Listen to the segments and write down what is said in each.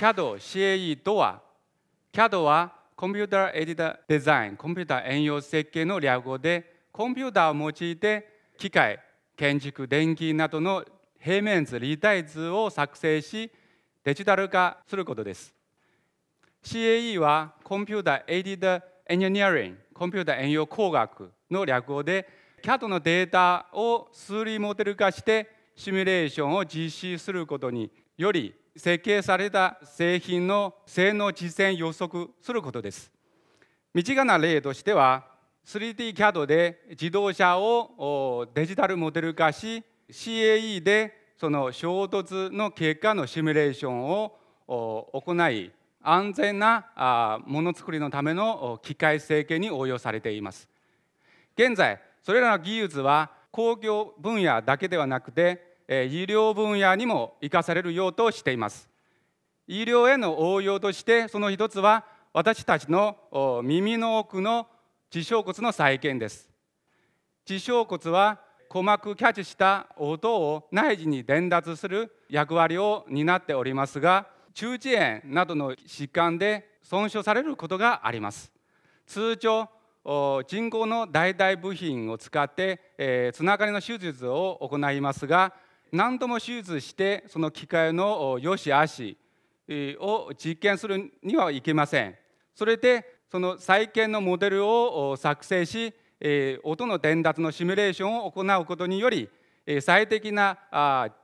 CAD、CAE、とは CAD はコンピューターエディターデザイン、コンピューター遠用設計の略語で、コンピューターを用いて機械、建築、電気などの平面図、立体図を作成し、デジタル化することです。CAE はコンピューターエディターエンジニアリング、コンピューター遠用工学の略語で、CAD のデータを数理モデル化してシミュレーションを実施することにより設計された製品の性能実践予測することです。身近な例としては 3DCAD で自動車をデジタルモデル化し CAE でその衝突の結果のシミュレーションを行い安全なものづくりのための機械設計に応用されています現在それらの技術は工業分野だけではなくて医療分野にも生かされるようとしています医療への応用としてその一つは私たちの耳の奥の耳小骨の再建です耳小骨は鼓膜キャッチした音を内耳に伝達する役割を担っておりますが中耳炎などの疾患で損傷されることがあります通常人工の代替部品を使ってつながりの手術を行いますが何度も手術してその機械の良し悪しを実験するにはいけませんそれでその再建のモデルを作成し音の伝達のシミュレーションを行うことにより最適な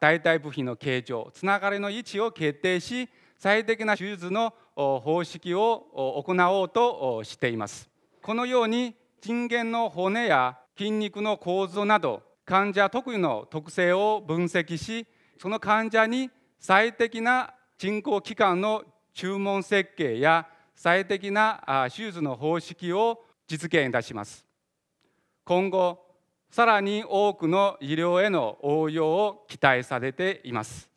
代替部品の形状つながりの位置を決定し最適な手術の方式を行おうとしていますこのように人間の骨や筋肉の構造など患者特有の特性を分析しその患者に最適な人工器官の注文設計や最適な手術の方式を実現いたします今後さらに多くの医療への応用を期待されています